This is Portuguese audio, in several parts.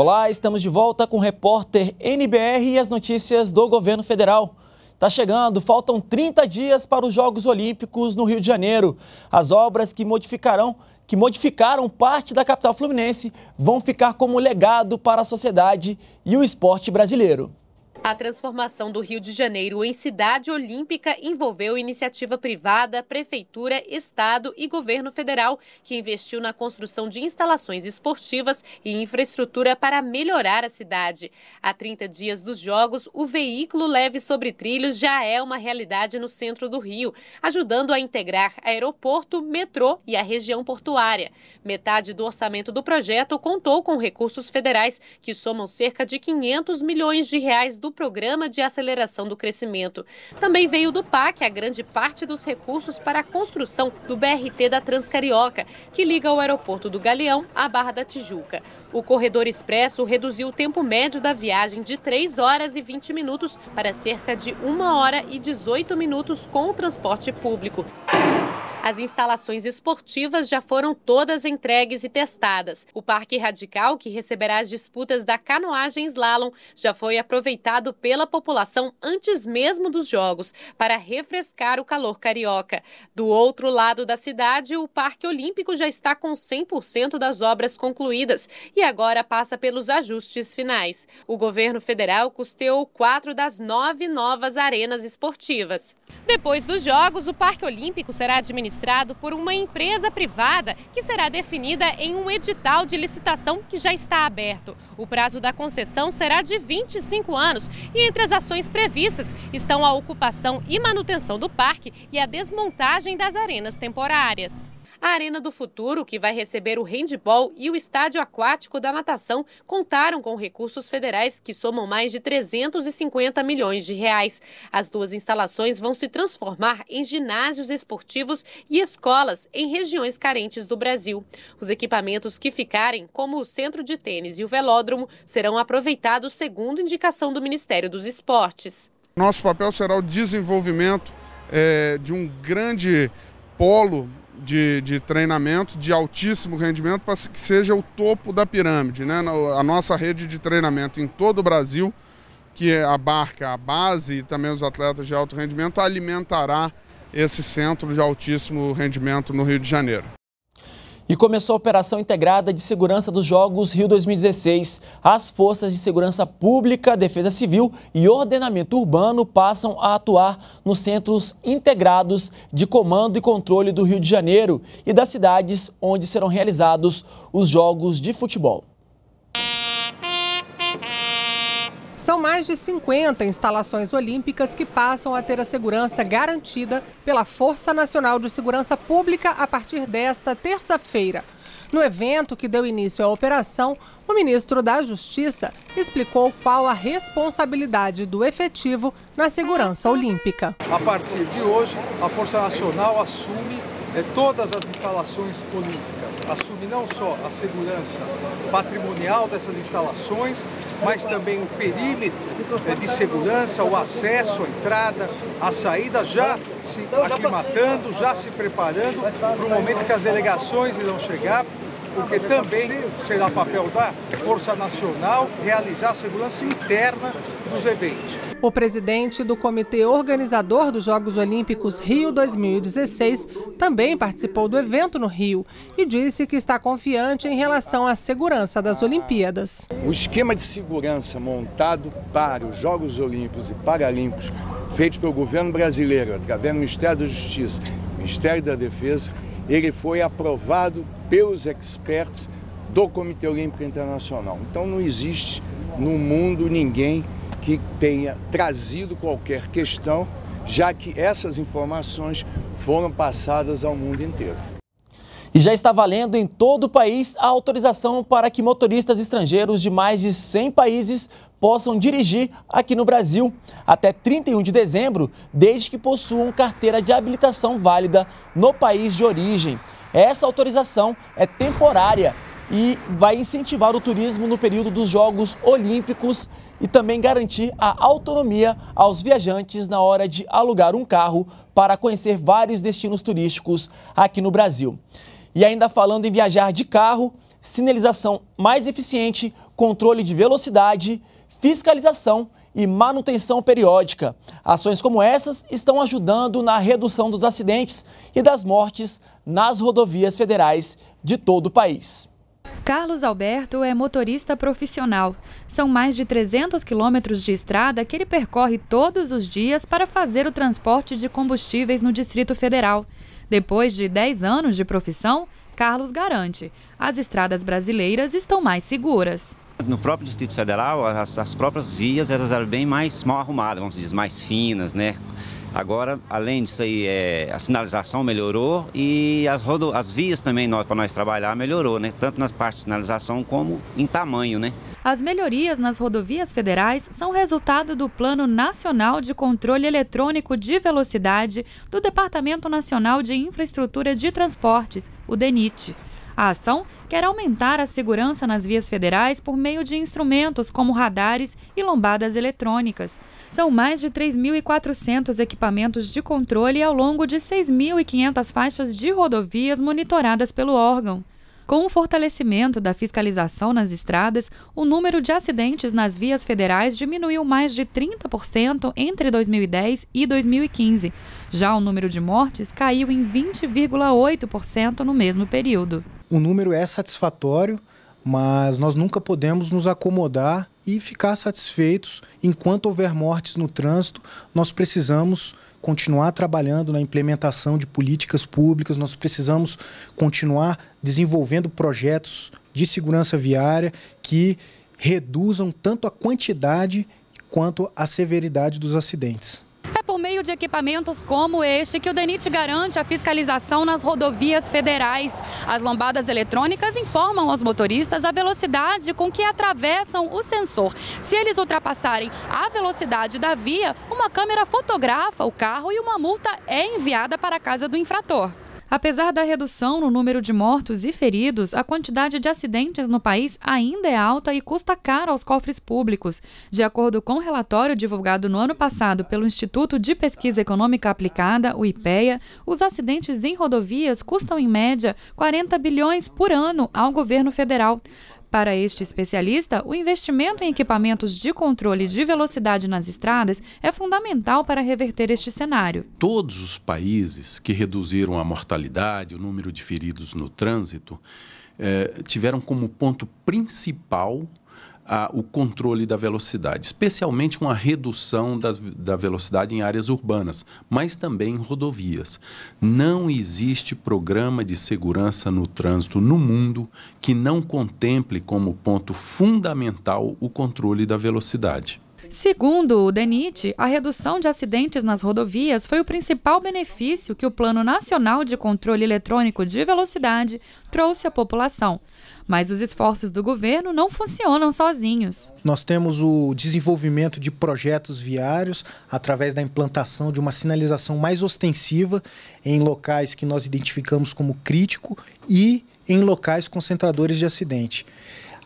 Olá, estamos de volta com o repórter NBR e as notícias do governo federal. Está chegando, faltam 30 dias para os Jogos Olímpicos no Rio de Janeiro. As obras que modificarão, que modificaram parte da capital fluminense, vão ficar como legado para a sociedade e o esporte brasileiro. A transformação do Rio de Janeiro em cidade olímpica envolveu iniciativa privada, prefeitura, estado e governo federal, que investiu na construção de instalações esportivas e infraestrutura para melhorar a cidade. Há 30 dias dos Jogos, o veículo leve sobre trilhos já é uma realidade no centro do Rio, ajudando a integrar aeroporto, metrô e a região portuária. Metade do orçamento do projeto contou com recursos federais, que somam cerca de 500 milhões de reais do do Programa de Aceleração do Crescimento. Também veio do PAC a grande parte dos recursos para a construção do BRT da Transcarioca, que liga o aeroporto do Galeão à Barra da Tijuca. O corredor expresso reduziu o tempo médio da viagem de 3 horas e 20 minutos para cerca de 1 hora e 18 minutos com o transporte público. As instalações esportivas já foram todas entregues e testadas. O Parque Radical, que receberá as disputas da canoagem slalom, já foi aproveitado pela população antes mesmo dos jogos, para refrescar o calor carioca. Do outro lado da cidade, o Parque Olímpico já está com 100% das obras concluídas e agora passa pelos ajustes finais. O governo federal custeou quatro das nove novas arenas esportivas. Depois dos jogos, o Parque Olímpico será administrado administrado por uma empresa privada que será definida em um edital de licitação que já está aberto. O prazo da concessão será de 25 anos e entre as ações previstas estão a ocupação e manutenção do parque e a desmontagem das arenas temporárias. A Arena do Futuro, que vai receber o handball e o estádio aquático da natação, contaram com recursos federais que somam mais de 350 milhões de reais. As duas instalações vão se transformar em ginásios esportivos e escolas em regiões carentes do Brasil. Os equipamentos que ficarem, como o centro de tênis e o velódromo, serão aproveitados segundo indicação do Ministério dos Esportes. Nosso papel será o desenvolvimento é, de um grande polo de, de treinamento de altíssimo rendimento para que seja o topo da pirâmide. Né? A nossa rede de treinamento em todo o Brasil, que é abarca a base e também os atletas de alto rendimento, alimentará esse centro de altíssimo rendimento no Rio de Janeiro. E começou a Operação Integrada de Segurança dos Jogos Rio 2016. As forças de segurança pública, defesa civil e ordenamento urbano passam a atuar nos centros integrados de comando e controle do Rio de Janeiro e das cidades onde serão realizados os jogos de futebol. São mais de 50 instalações olímpicas que passam a ter a segurança garantida pela Força Nacional de Segurança Pública a partir desta terça-feira. No evento que deu início à operação, o ministro da Justiça explicou qual a responsabilidade do efetivo na segurança olímpica. A partir de hoje, a Força Nacional assume é, todas as instalações políticas, assume não só a segurança patrimonial dessas instalações, mas também o perímetro é, de segurança, o acesso, a entrada, a saída, já se então, aclimatando, já se preparando para o momento que as delegações irão chegar, porque também será papel da Força Nacional realizar a segurança interna dos eventos. O presidente do comitê organizador dos Jogos Olímpicos Rio 2016 também participou do evento no Rio e disse que está confiante em relação à segurança das Olimpíadas. O esquema de segurança montado para os Jogos Olímpicos e Paralímpicos, feito pelo governo brasileiro através do Ministério da Justiça, Ministério da Defesa ele foi aprovado pelos experts do Comitê Olímpico Internacional. Então não existe no mundo ninguém que tenha trazido qualquer questão, já que essas informações foram passadas ao mundo inteiro. E já está valendo em todo o país a autorização para que motoristas estrangeiros de mais de 100 países possam dirigir aqui no Brasil até 31 de dezembro, desde que possuam carteira de habilitação válida no país de origem. Essa autorização é temporária e vai incentivar o turismo no período dos Jogos Olímpicos e também garantir a autonomia aos viajantes na hora de alugar um carro para conhecer vários destinos turísticos aqui no Brasil. E ainda falando em viajar de carro, sinalização mais eficiente, controle de velocidade, fiscalização e manutenção periódica. Ações como essas estão ajudando na redução dos acidentes e das mortes nas rodovias federais de todo o país. Carlos Alberto é motorista profissional. São mais de 300 quilômetros de estrada que ele percorre todos os dias para fazer o transporte de combustíveis no Distrito Federal. Depois de 10 anos de profissão, Carlos garante: as estradas brasileiras estão mais seguras. No próprio Distrito Federal, as, as próprias vias elas eram bem mais mal arrumadas, vamos dizer, mais finas, né? Agora, além disso aí, é, a sinalização melhorou e as, rodo, as vias também para nós trabalhar melhorou, né? Tanto nas partes de sinalização como em tamanho, né? As melhorias nas rodovias federais são resultado do Plano Nacional de Controle Eletrônico de Velocidade do Departamento Nacional de Infraestrutura de Transportes, o DENIT. A ação quer aumentar a segurança nas vias federais por meio de instrumentos como radares e lombadas eletrônicas. São mais de 3.400 equipamentos de controle ao longo de 6.500 faixas de rodovias monitoradas pelo órgão. Com o fortalecimento da fiscalização nas estradas, o número de acidentes nas vias federais diminuiu mais de 30% entre 2010 e 2015. Já o número de mortes caiu em 20,8% no mesmo período o número é satisfatório, mas nós nunca podemos nos acomodar e ficar satisfeitos. Enquanto houver mortes no trânsito, nós precisamos continuar trabalhando na implementação de políticas públicas, nós precisamos continuar desenvolvendo projetos de segurança viária que reduzam tanto a quantidade quanto a severidade dos acidentes apoio de equipamentos como este que o DENIT garante a fiscalização nas rodovias federais. As lombadas eletrônicas informam aos motoristas a velocidade com que atravessam o sensor. Se eles ultrapassarem a velocidade da via, uma câmera fotografa o carro e uma multa é enviada para a casa do infrator. Apesar da redução no número de mortos e feridos, a quantidade de acidentes no país ainda é alta e custa caro aos cofres públicos. De acordo com o um relatório divulgado no ano passado pelo Instituto de Pesquisa Econômica Aplicada, o IPEA, os acidentes em rodovias custam em média 40 bilhões por ano ao governo federal. Para este especialista, o investimento em equipamentos de controle de velocidade nas estradas é fundamental para reverter este cenário. Todos os países que reduziram a mortalidade, o número de feridos no trânsito, eh, tiveram como ponto principal a, o controle da velocidade, especialmente uma redução das, da velocidade em áreas urbanas, mas também em rodovias. Não existe programa de segurança no trânsito no mundo que não contemple como ponto fundamental o controle da velocidade. Segundo o DENIT, a redução de acidentes nas rodovias foi o principal benefício que o Plano Nacional de Controle Eletrônico de Velocidade trouxe à população. Mas os esforços do governo não funcionam sozinhos. Nós temos o desenvolvimento de projetos viários através da implantação de uma sinalização mais ostensiva em locais que nós identificamos como crítico e em locais concentradores de acidente.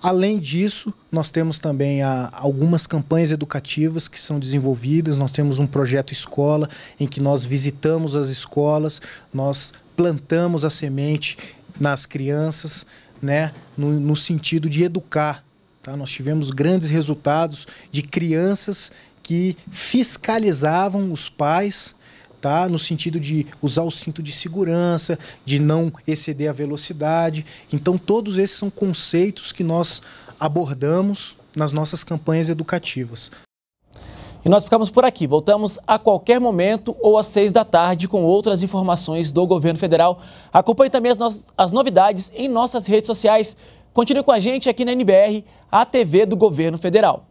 Além disso, nós temos também a, ah, algumas campanhas educativas que são desenvolvidas. Nós temos um projeto escola em que nós visitamos as escolas, nós plantamos a semente nas crianças, né, no, no sentido de educar. Tá? Nós tivemos grandes resultados de crianças que fiscalizavam os pais tá? No sentido de usar o cinto de segurança, de não exceder a velocidade. Então, todos esses são conceitos que nós abordamos nas nossas campanhas educativas. E nós ficamos por aqui. Voltamos a qualquer momento ou às seis da tarde com outras informações do governo federal. Acompanhe também as, no... as novidades em nossas redes sociais. Continue com a gente aqui na NBR, a TV do governo federal.